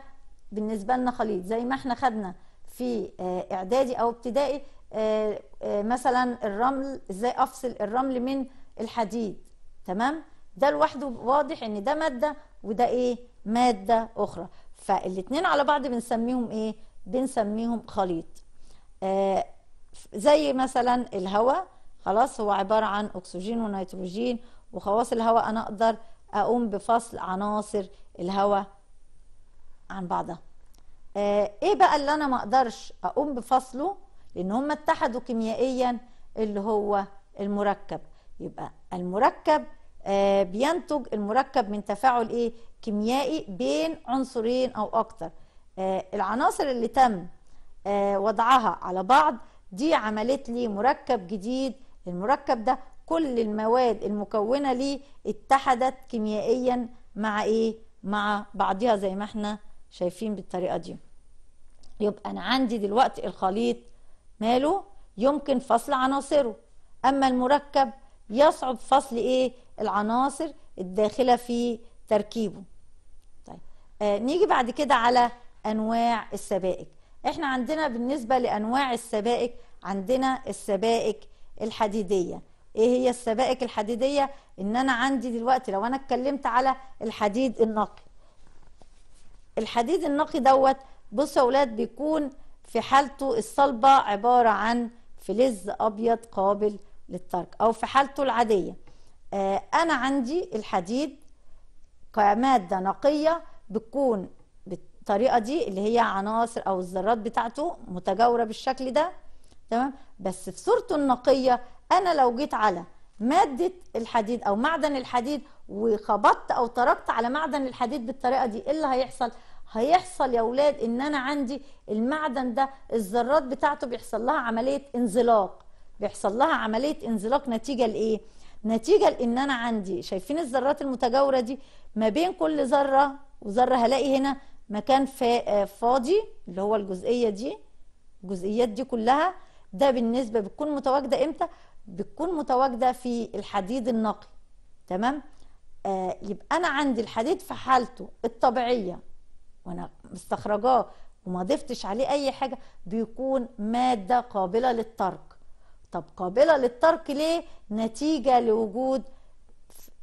Speaker 1: بالنسبه لنا خليط زي ما احنا خدنا في آه، اعدادي او ابتدائي آه، آه، مثلا الرمل ازاي افصل الرمل من الحديد تمام ده لوحده واضح ان ده ماده وده ايه ماده اخرى فالاثنين على بعض بنسميهم ايه بنسميهم خليط آه، زي مثلا الهواء خلاص هو عباره عن اكسجين ونيتروجين وخواص الهواء انا اقدر اقوم بفصل عناصر الهواء عن بعضها ايه بقى اللي انا ما اقدرش اقوم بفصله لأن هم اتحدوا كيميائيا اللي هو المركب يبقى المركب آه بينتج المركب من تفاعل ايه كيميائي بين عنصرين او اكتر آه العناصر اللي تم آه وضعها على بعض دي عملت لي مركب جديد المركب ده كل المواد المكونه ليه اتحدت كيميائيا مع ايه مع بعضها زي ما احنا شايفين بالطريقه دي يبقى انا عندي دلوقتي الخليط ماله يمكن فصل عناصره أما المركب يصعب فصل إيه العناصر الداخلة في تركيبه طيب آه نيجي بعد كده على أنواع السبائك احنا عندنا بالنسبة لأنواع السبائك عندنا السبائك الحديدية ايه هي السبائك الحديدية ان انا عندي دلوقتي لو انا اتكلمت على الحديد النقي الحديد النقي دوت بصوا يا اولاد بيكون في حالته الصلبة عبارة عن فلز أبيض قابل للترك أو في حالته العادية آه، أنا عندي الحديد كمادة نقية بتكون بالطريقة دي اللي هي عناصر أو الذرات بتاعته متجاورة بالشكل ده تمام بس في صورته النقية أنا لو جيت على مادة الحديد أو معدن الحديد وخبطت أو تركت على معدن الحديد بالطريقة دي إيه اللي هيحصل؟ هيحصل يا اولاد ان انا عندي المعدن ده الذرات بتاعته بيحصل لها عمليه انزلاق بيحصل لها عمليه انزلاق نتيجه لايه نتيجه لان انا عندي شايفين الذرات المتجاوره دي ما بين كل ذره وذره هلاقي هنا مكان فاضي اللي هو الجزئيه دي الجزئيات دي كلها ده بالنسبه بتكون متواجده امتى بتكون متواجده في الحديد النقي تمام آه يبقى انا عندي الحديد في حالته الطبيعيه وانا مستخرجاه وما ضفتش عليه اي حاجه بيكون ماده قابله للترك طب قابله للترك ليه نتيجه لوجود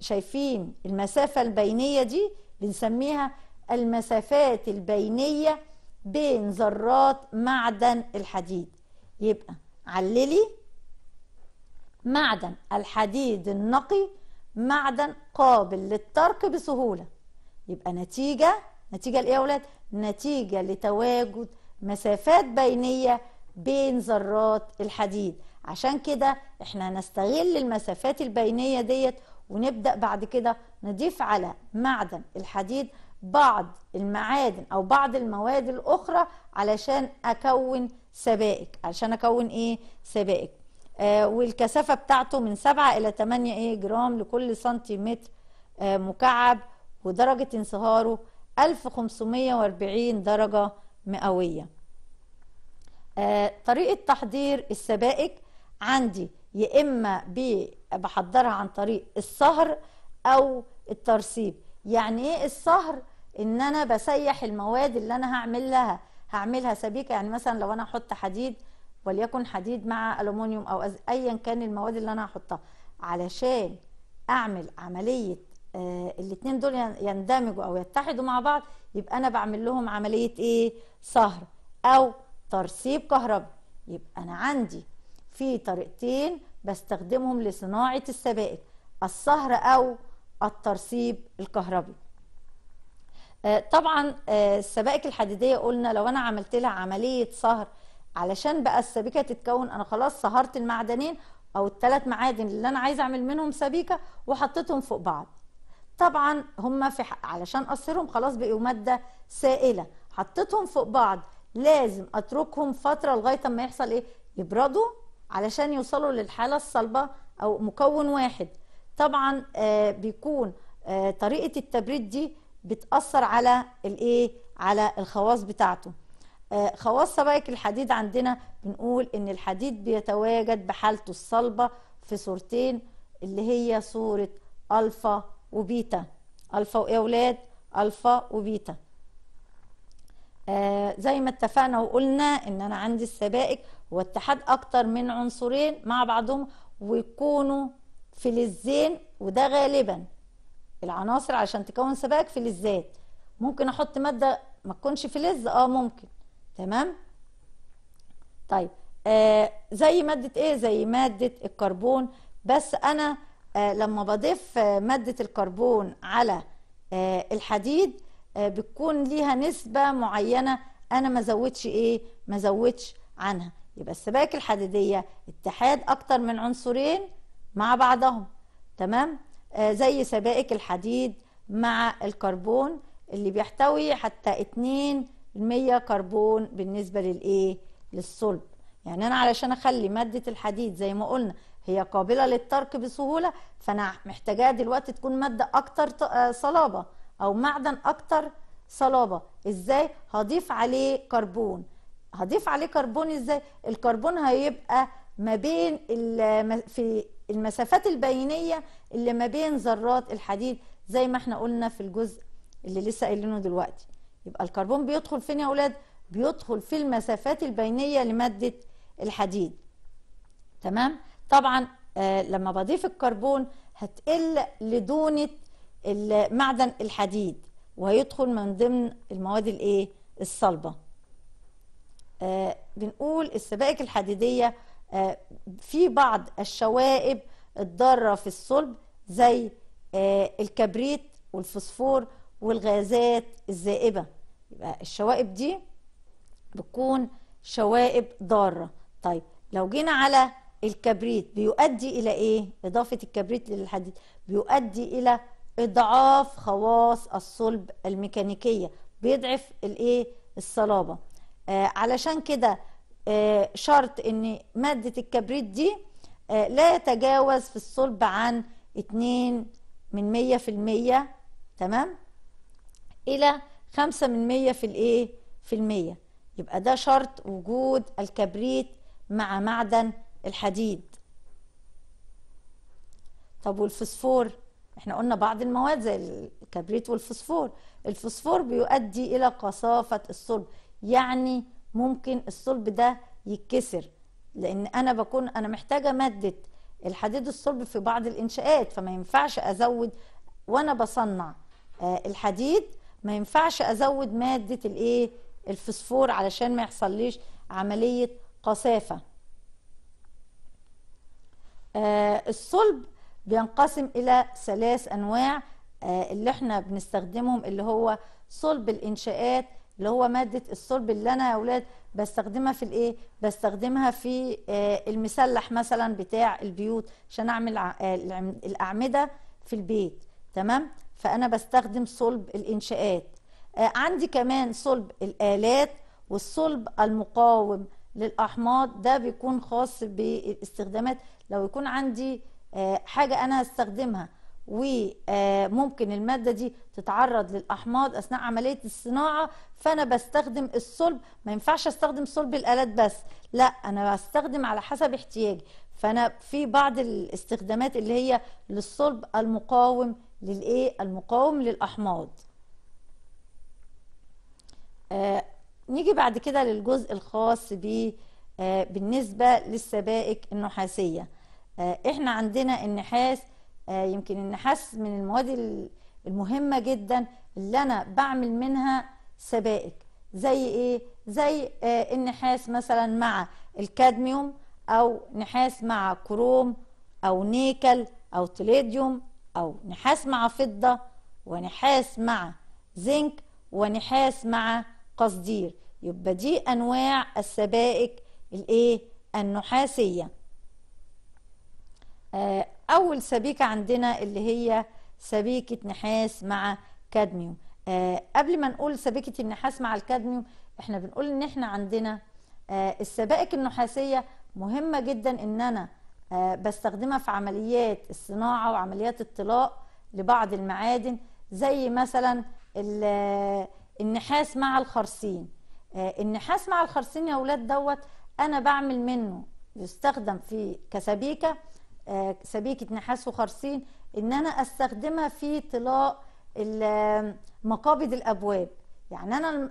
Speaker 1: شايفين المسافه البينيه دي بنسميها المسافات البينيه بين ذرات معدن الحديد يبقى عللي معدن الحديد النقي معدن قابل للترك بسهوله يبقى نتيجه نتيجة لإيه يا ولاد؟ نتيجة لتواجد مسافات بينية بين ذرات الحديد عشان كده احنا هنستغل المسافات البينية ديت ونبدأ بعد كده نضيف على معدن الحديد بعض المعادن او بعض المواد الاخرى علشان اكون سبائك علشان اكون ايه سبائك آه والكثافه بتاعته من 7 الى 8 ايه جرام لكل سنتيمتر آه مكعب ودرجه انصهاره 1540 درجة مئوية آه طريقة تحضير السبائك عندي يا إما بحضرها عن طريق الصهر أو الترسيب يعني إيه الصهر؟ إن أنا بسيح المواد اللي أنا هعمل لها هعملها سبيكة يعني مثلا لو أنا أحط حديد وليكن حديد مع ألومنيوم أو أيا كان المواد اللي أنا هحطها علشان أعمل عملية آه، الاثنين دول يندمجوا او يتحدوا مع بعض يبقى انا بعمل لهم عمليه ايه صهر او ترسيب كهربي يبقى انا عندي في طريقتين بستخدمهم لصناعه السبائك الصهر او الترسيب الكهربي آه، طبعا آه، السبائك الحديديه قلنا لو انا عملت لها عمليه صهر علشان بقى السبيكه تتكون انا خلاص صهرت المعدنين او الثلاث معادن اللي انا عايزه اعمل منهم سبيكه وحطيتهم فوق بعض طبعا هم في حق علشان قصرهم خلاص بقوا ماده سائله حطيتهم فوق بعض لازم اتركهم فتره لغايه ما يحصل ايه يبردوا علشان يوصلوا للحاله الصلبه او مكون واحد طبعا آه بيكون آه طريقه التبريد دي بتاثر على الايه على الخواص بتاعته آه خواص سبائك الحديد عندنا بنقول ان الحديد بيتواجد بحالته الصلبه في صورتين اللي هي صوره الفا وبيتا الفا ويا اولاد الفا وبيتا آه زي ما اتفقنا وقلنا ان انا عندي السبائك واتحاد اكتر من عنصرين مع بعضهم ويكونوا فلزين وده غالبا العناصر عشان تكون سبائك فلزات ممكن احط ماده ما تكونش فلز اه ممكن تمام طيب آه زي ماده ايه زي ماده الكربون بس انا آه، لما بضيف آه، مادة الكربون على آه، الحديد بتكون ليها نسبة معينة أنا ما زودش إيه ما زودش عنها يبقى السبائك الحديدية اتحاد أكتر من عنصرين مع بعضهم تمام زي سبائك الحديد مع الكربون اللي بيحتوي حتى 2% كربون بالنسبة للإيه للصلب يعني أنا علشان أخلي مادة الحديد زي ما قلنا هي قابله للترك بسهوله فانا محتاجاها دلوقتي تكون ماده اكتر آه، صلابه او معدن اكتر صلابه ازاي هضيف عليه كربون هضيف عليه كربون ازاي الكربون هيبقى ما بين في المسافات البينيه اللي ما بين ذرات الحديد زي ما احنا قلنا في الجزء اللي لسه قايلينه دلوقتي يبقى الكربون بيدخل فين يا اولاد بيدخل في المسافات البينيه لماده الحديد تمام طبعا آه، لما بضيف الكربون هتقل لدونة معدن الحديد وهيدخل من ضمن المواد الايه الصلبة آه، بنقول السبائك الحديدية آه، في بعض الشوائب الضارة في الصلب زي الكبريت والفوسفور والغازات الزائبة يبقى الشوائب دي بتكون شوائب ضارة طيب لو جينا على الكبريت بيؤدي الى ايه اضافه الكبريت للحديد بيؤدي الى اضعاف خواص الصلب الميكانيكيه بيضعف الايه الصلابه آه علشان كده آه شرط ان ماده الكبريت دي آه لا يتجاوز في الصلب عن 2 من 100 في المية تمام الى 5 من 100 في الايه في المية يبقى ده شرط وجود الكبريت مع معدن الحديد طب والفسفور احنا قلنا بعض المواد زي الكبريت والفسفور الفسفور بيؤدي الى قصافة الصلب يعني ممكن الصلب ده يتكسر لان انا بكون انا محتاجة مادة الحديد الصلب في بعض الانشاءات فما ينفعش ازود وانا بصنع آه، الحديد ما ينفعش ازود مادة الايه الفسفور علشان ما يحصليش عملية قصافة آه، الصلب بينقسم إلى ثلاث أنواع آه، اللي احنا بنستخدمهم اللي هو صلب الإنشاءات اللي هو مادة الصلب اللي أنا يا أولاد بستخدمها في الإيه؟ بستخدمها في آه، المسلح مثلا بتاع البيوت عشان أعمل الأعمدة في البيت تمام؟ فأنا بستخدم صلب الإنشاءات عندي كمان صلب الآلات والصلب المقاوم للاحماض ده بيكون خاص باستخدامات لو يكون عندي آه، حاجه انا هستخدمها وممكن آه، الماده دي تتعرض للاحماض اثناء عمليه الصناعه فانا بستخدم الصلب ما ينفعش استخدم صلب الالات بس لا انا بستخدم على حسب احتياجي فانا في بعض الاستخدامات اللي هي للصلب المقاوم للايه المقاوم للاحماض آه، نيجي بعد كده للجزء الخاص ب آه، بالنسبة للسبائك النحاسية آه، احنا عندنا النحاس آه، يمكن النحاس من المواد المهمة جدا اللي انا بعمل منها سبائك زي ايه زي النحاس مثلا مع الكادميوم او نحاس مع كروم او نيكل او تليديوم او نحاس مع فضة ونحاس مع زنك ونحاس مع قصدير يبقى دي انواع السبائك الايه النحاسيه آه، اول سبيكه عندنا اللي هي سبيكه نحاس مع كادميوم آه، قبل ما نقول سبيكه النحاس مع الكادميوم احنا بنقول ان احنا عندنا آه، السبائك النحاسيه مهمه جدا ان انا بستخدمها في عمليات الصناعه وعمليات الطلاء لبعض المعادن زي مثلا النحاس مع الخرسين آه، النحاس مع الخرسين يا اولاد دوت انا بعمل منه يستخدم في كسبيكه آه، سبيكه نحاس وخرسين ان انا استخدمها في طلاء آه، مقابض الابواب يعني انا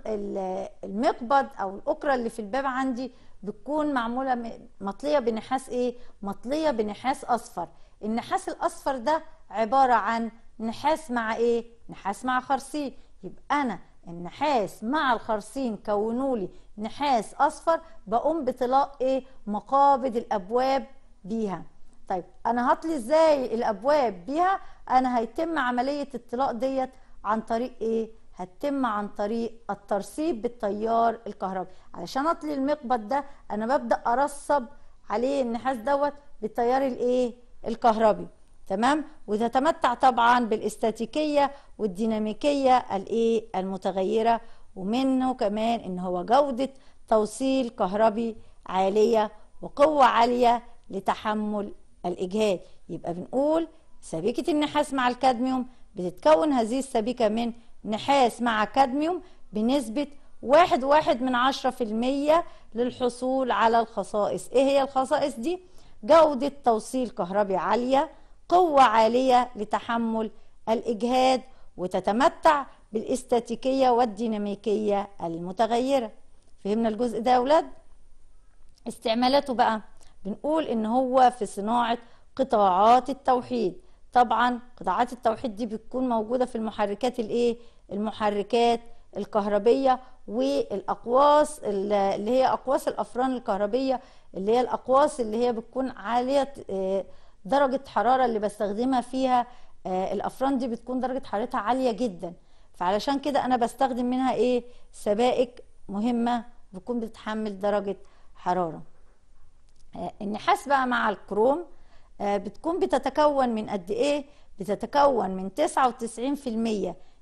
Speaker 1: المقبض او الاكره اللي في الباب عندي بتكون معموله مطليه بنحاس ايه مطليه بنحاس اصفر النحاس الاصفر ده عباره عن نحاس مع ايه نحاس مع خرسين يبقى انا النحاس مع الخرسين كونوا لي نحاس اصفر بقوم بطلاء ايه مقابض الابواب بيها طيب انا هطلي ازاي الابواب بيها انا هيتم عمليه الطلاء ديت عن طريق ايه هتتم عن طريق الترسيب بالتيار الكهربي علشان اطلي المقبض ده انا ببدا ارسب عليه النحاس دوت بالتيار الايه الكهربي تمام وتتمتع طبعا بالاستاتيكيه والديناميكيه الايه المتغيره ومنه كمان ان هو جوده توصيل كهربي عاليه وقوه عاليه لتحمل الاجهاد يبقى بنقول سبيكه النحاس مع الكادميوم بتتكون هذه السبيكه من نحاس مع كادميوم بنسبه واحد واحد من عشرة في المية للحصول على الخصائص ايه هي الخصائص دي؟ جودة توصيل كهربي عالية قوة عالية لتحمل الإجهاد وتتمتع بالاستاتيكية والديناميكية المتغيرة فهمنا الجزء ده يا أولاد؟ استعمالاته بقى بنقول إن هو في صناعة قطاعات التوحيد طبعا قطاعات التوحيد دي بتكون موجودة في المحركات الإيه؟ المحركات الكهربية والأقواس اللي هي أقواس الأفران الكهربية اللي هي الأقواس اللي هي بتكون عالية آه، درجه حراره اللي بستخدمها فيها آه، الافران دي بتكون درجه حرارتها عاليه جدا فعلشان كده انا بستخدم منها ايه سبائك مهمه بتكون بتتحمل درجه حراره آه، النحاس بقى مع الكروم آه، بتكون بتتكون من قد ايه بتتكون من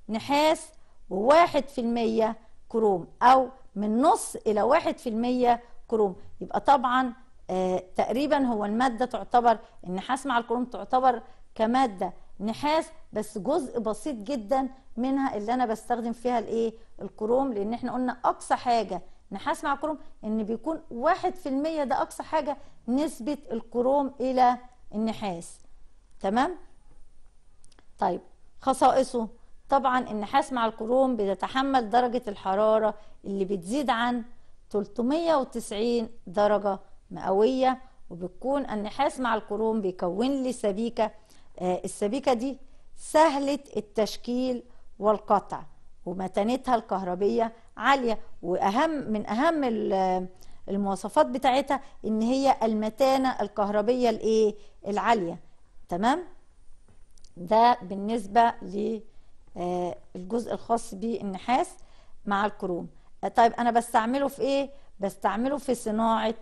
Speaker 1: 99% نحاس و1% كروم او من نص الى 1% كروم يبقى طبعا آه، تقريبا هو الماده تعتبر النحاس مع الكروم تعتبر كماده نحاس بس جزء بسيط جدا منها اللي انا بستخدم فيها الايه الكروم لان احنا قلنا اقصى حاجه نحاس مع كروم ان بيكون 1% ده اقصى حاجه نسبه الكروم الى النحاس تمام طيب خصائصه طبعا النحاس مع الكروم بيتحمل درجه الحراره اللي بتزيد عن 390 درجه مئويه وبتكون النحاس مع الكروم بيكون لي سبيكه آه، السبيكه دي سهله التشكيل والقطع ومتانتها الكهربيه عاليه واهم من اهم المواصفات بتاعتها ان هي المتانه الكهربيه الايه العاليه تمام ده بالنسبه للجزء آه، الخاص بالنحاس مع الكروم طيب انا بستعمله في ايه بستعمله في صناعه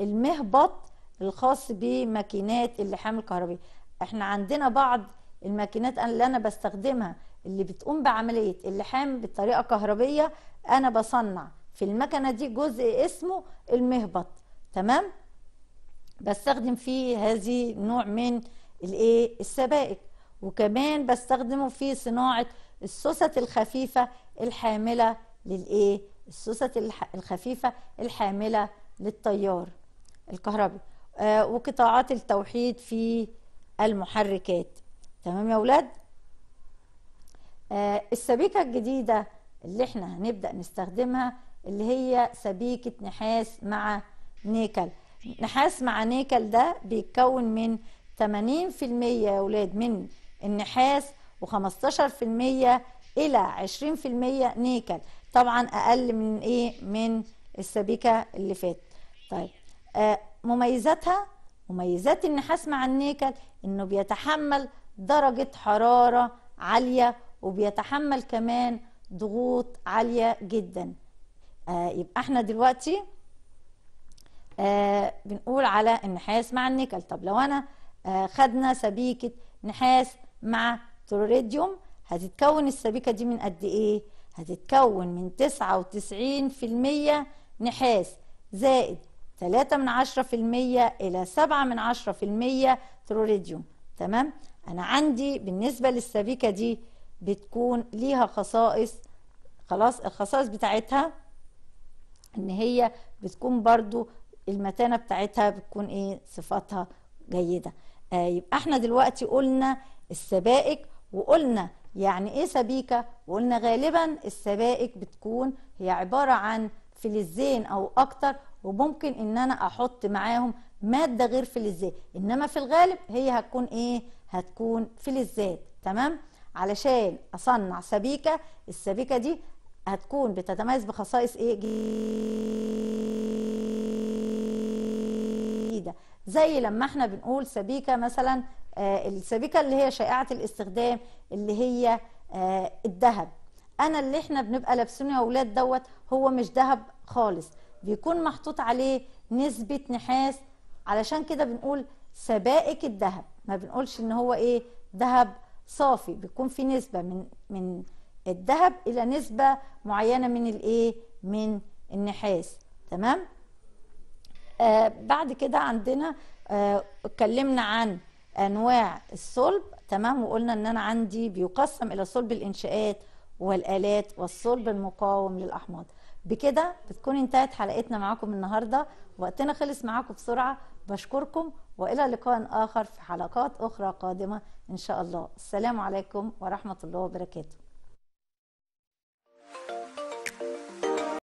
Speaker 1: المهبط الخاص بماكينات اللحام الكهربية احنا عندنا بعض الماكينات اللي انا بستخدمها اللي بتقوم بعملية اللحام بطريقة كهربية انا بصنع في المكنة دي جزء اسمه المهبط تمام بستخدم فيه هذه نوع من الايه السبائك وكمان بستخدمه في صناعة السوسة الخفيفة الحاملة للايه السوست الخفيفة الحاملة للتيار الكهربي آه وقطاعات التوحيد في المحركات تمام يا ولاد آه السبيكة الجديدة اللي احنا هنبدأ نستخدمها اللي هي سبيكة نحاس مع نيكل نحاس مع نيكل ده بيتكون من 80% يا ولاد من النحاس و15% الى 20% نيكل طبعا اقل من ايه من السبيكه اللي فاتت طيب مميزاتها مميزات النحاس مع النيكل انه بيتحمل درجة حرارة عالية وبيتحمل كمان ضغوط عالية جدا آه يبقى احنا دلوقتي آه بنقول على النحاس مع النيكل طب لو انا آه خدنا سبيكة نحاس مع توريديوم هتتكون السبيكة دي من قد ايه؟ هتتكون من 99% نحاس زائد 3 من 10% إلى 7 من 10% تروريديوم تمام أنا عندي بالنسبة للسبيكة دي بتكون ليها خصائص خلاص الخصائص بتاعتها ان هي بتكون برضو المتانة بتاعتها بتكون ايه صفاتها جيدة آه يبقى احنا دلوقتي قلنا السبائك وقلنا يعني ايه سبيكة وقلنا غالبا السبائك بتكون هي عبارة عن فلزين او اكتر وممكن ان انا احط معاهم ماده غير فلزات انما في الغالب هي هتكون ايه هتكون فلزات تمام علشان اصنع سبيكه السبيكه دي هتكون بتتميز بخصائص ايه جديده زي لما احنا بنقول سبيكه مثلا آه السبيكه اللي هي شائعه الاستخدام اللي هي آه الذهب انا اللي احنا بنبقى لابسينه يا اولاد دوت هو مش ذهب خالص بيكون محطوط عليه نسبة نحاس علشان كده بنقول سبائك الذهب ما بنقولش ان هو ايه ذهب صافي بيكون في نسبة من من الذهب الى نسبة معينة من الايه من النحاس تمام آه بعد كده عندنا آه اتكلمنا عن انواع الصلب تمام وقلنا ان انا عندي بيقسم الى صلب الانشاءات والالات والصلب المقاوم للاحماض بكده بتكون انتهت حلقتنا معاكم النهارده وقتنا خلص معاكم بسرعه بشكركم والى لقاء اخر في حلقات اخرى قادمه ان شاء الله السلام عليكم ورحمه الله وبركاته